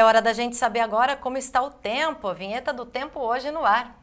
É hora da gente saber agora como está o tempo. A vinheta do tempo hoje no ar.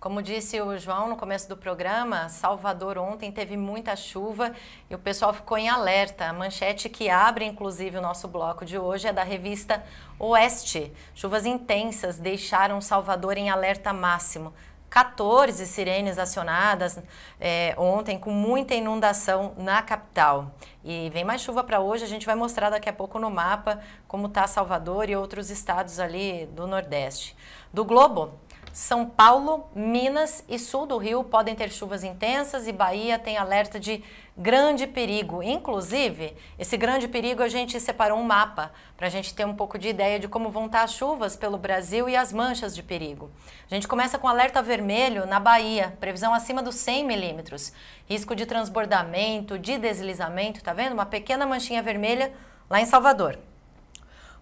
Como disse o João no começo do programa, Salvador ontem teve muita chuva e o pessoal ficou em alerta. A manchete que abre, inclusive, o nosso bloco de hoje é da revista Oeste. Chuvas intensas deixaram Salvador em alerta máximo. 14 sirenes acionadas é, ontem, com muita inundação na capital. E vem mais chuva para hoje, a gente vai mostrar daqui a pouco no mapa como está Salvador e outros estados ali do Nordeste. Do Globo, são Paulo, Minas e sul do Rio podem ter chuvas intensas e Bahia tem alerta de grande perigo. Inclusive, esse grande perigo a gente separou um mapa para a gente ter um pouco de ideia de como vão estar as chuvas pelo Brasil e as manchas de perigo. A gente começa com alerta vermelho na Bahia, previsão acima dos 100 milímetros. Risco de transbordamento, de deslizamento, tá vendo? Uma pequena manchinha vermelha lá em Salvador.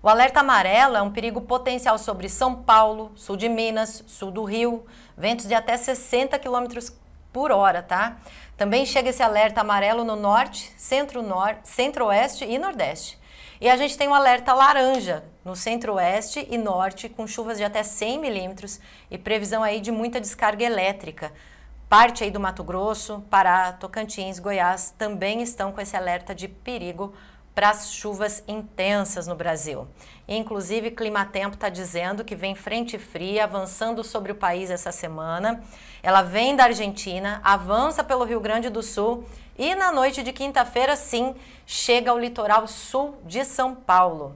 O alerta amarelo é um perigo potencial sobre São Paulo, sul de Minas, sul do Rio, ventos de até 60 km por hora, tá? Também chega esse alerta amarelo no norte, centro-oeste centro e nordeste. E a gente tem um alerta laranja no centro-oeste e norte, com chuvas de até 100 milímetros e previsão aí de muita descarga elétrica. Parte aí do Mato Grosso, Pará, Tocantins, Goiás também estão com esse alerta de perigo para as chuvas intensas no Brasil. Inclusive, Climatempo está dizendo que vem frente fria avançando sobre o país essa semana. Ela vem da Argentina, avança pelo Rio Grande do Sul e na noite de quinta-feira, sim, chega ao litoral sul de São Paulo.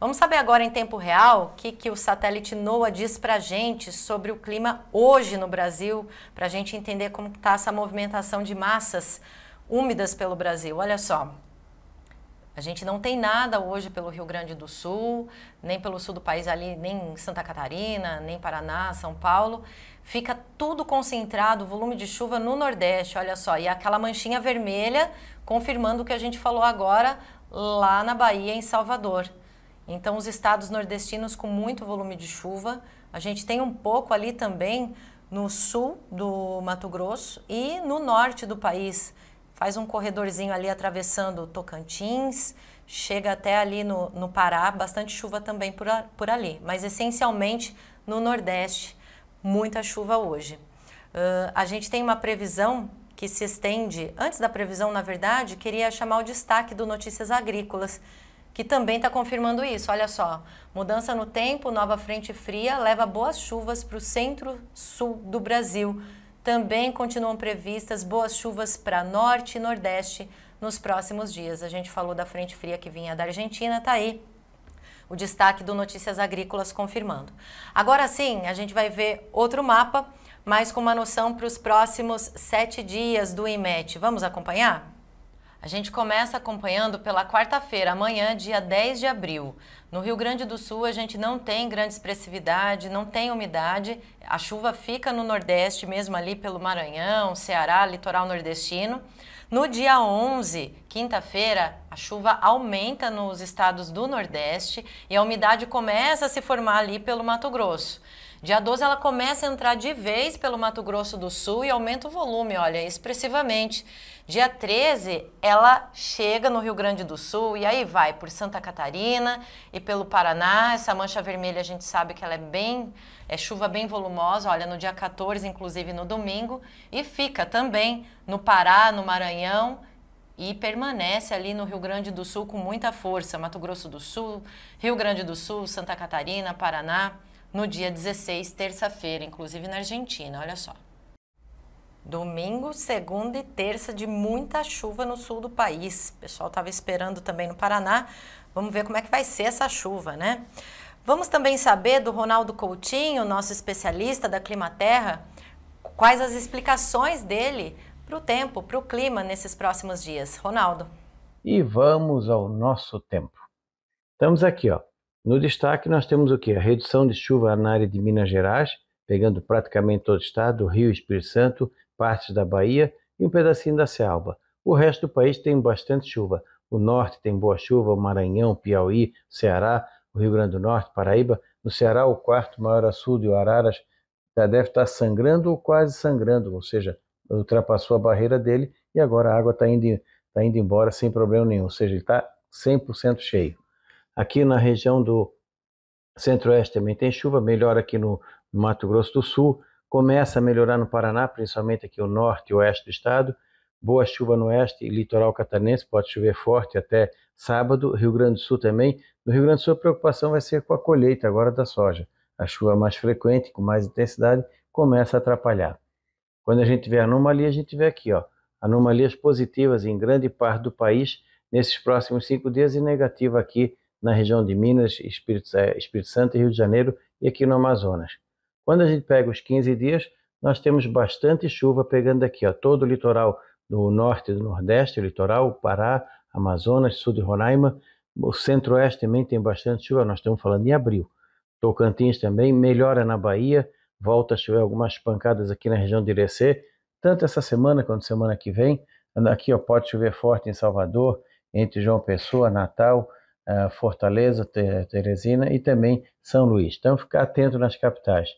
Vamos saber agora em tempo real o que, que o satélite NOAA diz para a gente sobre o clima hoje no Brasil, para a gente entender como está essa movimentação de massas úmidas pelo Brasil. Olha só, a gente não tem nada hoje pelo Rio Grande do Sul, nem pelo sul do país ali, nem Santa Catarina, nem Paraná, São Paulo. Fica tudo concentrado, volume de chuva no Nordeste, olha só. E aquela manchinha vermelha confirmando o que a gente falou agora lá na Bahia, em Salvador. Então, os estados nordestinos com muito volume de chuva. A gente tem um pouco ali também no sul do Mato Grosso e no norte do país faz um corredorzinho ali atravessando Tocantins, chega até ali no, no Pará, bastante chuva também por, por ali, mas essencialmente no Nordeste, muita chuva hoje. Uh, a gente tem uma previsão que se estende, antes da previsão, na verdade, queria chamar o destaque do Notícias Agrícolas, que também está confirmando isso. Olha só, mudança no tempo, nova frente fria leva boas chuvas para o centro-sul do Brasil. Também continuam previstas boas chuvas para norte e nordeste nos próximos dias. A gente falou da frente fria que vinha da Argentina, tá aí o destaque do Notícias Agrícolas confirmando. Agora sim, a gente vai ver outro mapa, mas com uma noção para os próximos sete dias do IMET. Vamos acompanhar? A gente começa acompanhando pela quarta-feira, amanhã, dia 10 de abril. No Rio Grande do Sul, a gente não tem grande expressividade, não tem umidade. A chuva fica no Nordeste, mesmo ali pelo Maranhão, Ceará, litoral nordestino. No dia 11, quinta-feira, a chuva aumenta nos estados do Nordeste e a umidade começa a se formar ali pelo Mato Grosso. Dia 12 ela começa a entrar de vez pelo Mato Grosso do Sul e aumenta o volume, olha, expressivamente. Dia 13 ela chega no Rio Grande do Sul e aí vai por Santa Catarina e pelo Paraná. Essa mancha vermelha a gente sabe que ela é bem é chuva bem volumosa, olha, no dia 14, inclusive no domingo, e fica também no Pará, no Maranhão e permanece ali no Rio Grande do Sul com muita força. Mato Grosso do Sul, Rio Grande do Sul, Santa Catarina, Paraná no dia 16, terça-feira, inclusive na Argentina. Olha só. Domingo, segunda e terça de muita chuva no sul do país. O pessoal estava esperando também no Paraná. Vamos ver como é que vai ser essa chuva, né? Vamos também saber do Ronaldo Coutinho, nosso especialista da Climaterra, quais as explicações dele para o tempo, para o clima nesses próximos dias. Ronaldo. E vamos ao nosso tempo. Estamos aqui, ó, no destaque, nós temos o que? A redução de chuva na área de Minas Gerais, pegando praticamente todo o estado, Rio Espírito Santo, partes da Bahia e um pedacinho da Selva. O resto do país tem bastante chuva. O norte tem boa chuva, o Maranhão, Piauí, Ceará, o Rio Grande do Norte, Paraíba. No Ceará, o quarto maior açude, o Araras, já deve estar sangrando ou quase sangrando, ou seja, ultrapassou a barreira dele e agora a água está indo, tá indo embora sem problema nenhum, ou seja, ele está 100% cheio. Aqui na região do centro-oeste também tem chuva, melhora aqui no Mato Grosso do Sul, começa a melhorar no Paraná, principalmente aqui o norte e oeste do estado. Boa chuva no oeste e litoral catarinense, pode chover forte até sábado. Rio Grande do Sul também. No Rio Grande do Sul, a preocupação vai ser com a colheita agora da soja. A chuva mais frequente, com mais intensidade, começa a atrapalhar. Quando a gente tiver anomalia, a gente vê aqui, ó, anomalias positivas em grande parte do país nesses próximos cinco dias e negativa aqui na região de Minas, Espírito, é, Espírito Santo e Rio de Janeiro e aqui no Amazonas. Quando a gente pega os 15 dias, nós temos bastante chuva pegando aqui, ó, todo o litoral do norte e do nordeste, o litoral, Pará, Amazonas, sul de Roraima, o centro-oeste também tem bastante chuva, nós estamos falando em abril. Tocantins também, melhora na Bahia, volta a chover algumas pancadas aqui na região de Irecê, tanto essa semana quanto semana que vem. Aqui ó, pode chover forte em Salvador, entre João Pessoa, Natal, eh, Fortaleza, Teresina e também São Luís. Então, ficar atento nas capitais.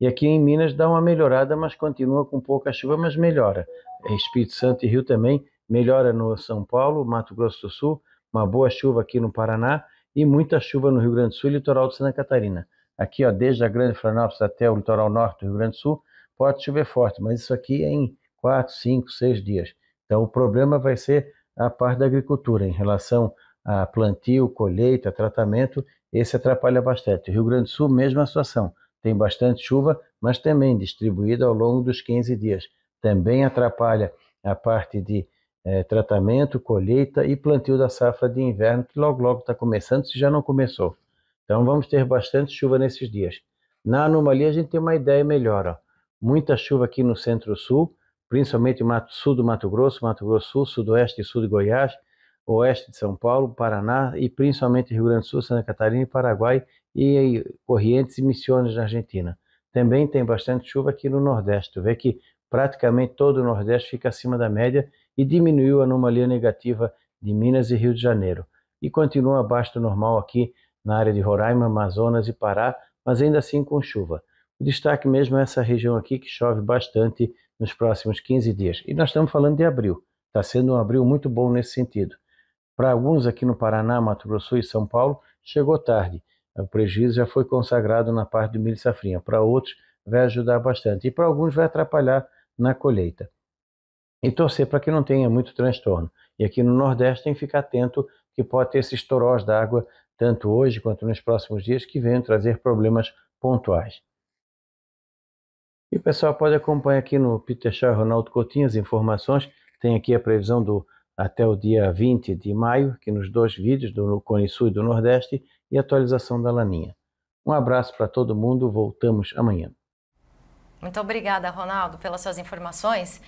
E aqui em Minas dá uma melhorada, mas continua com pouca chuva, mas melhora. Espírito Santo e Rio também melhora no São Paulo, Mato Grosso do Sul, uma boa chuva aqui no Paraná e muita chuva no Rio Grande do Sul e litoral de Santa Catarina. Aqui, ó, desde a Grande Florianópolis até o litoral norte do Rio Grande do Sul, pode chover forte, mas isso aqui é em 4, 5, 6 dias. Então, o problema vai ser a parte da agricultura em relação a plantio, colheita, tratamento, esse atrapalha bastante. Rio Grande do Sul, mesma situação. Tem bastante chuva, mas também distribuída ao longo dos 15 dias. Também atrapalha a parte de é, tratamento, colheita e plantio da safra de inverno, que logo logo está começando, se já não começou. Então vamos ter bastante chuva nesses dias. Na anomalia a gente tem uma ideia melhor. Ó. Muita chuva aqui no centro-sul, principalmente o sul do Mato Grosso, Mato Grosso Sul, sudoeste e sul de Goiás, oeste de São Paulo, Paraná e principalmente Rio Grande do Sul, Santa Catarina e Paraguai e Corrientes e Missões na Argentina. Também tem bastante chuva aqui no Nordeste. Tu vê que praticamente todo o Nordeste fica acima da média e diminuiu a anomalia negativa de Minas e Rio de Janeiro. E continua abaixo do normal aqui na área de Roraima, Amazonas e Pará, mas ainda assim com chuva. O destaque mesmo é essa região aqui que chove bastante nos próximos 15 dias. E nós estamos falando de abril. Está sendo um abril muito bom nesse sentido. Para alguns aqui no Paraná, Mato Grosso e São Paulo, chegou tarde. O prejuízo já foi consagrado na parte do milho safrinha. Para outros, vai ajudar bastante. E para alguns, vai atrapalhar na colheita. E torcer para que não tenha muito transtorno. E aqui no Nordeste, tem que ficar atento que pode ter esses torós d'água, tanto hoje quanto nos próximos dias, que venham trazer problemas pontuais. E o pessoal pode acompanhar aqui no Peter Shaw Ronaldo Coutinho as informações. Tem aqui a previsão do até o dia 20 de maio, aqui nos dois vídeos do Cone Sul e do Nordeste, e atualização da Laninha. Um abraço para todo mundo, voltamos amanhã. Muito obrigada, Ronaldo, pelas suas informações.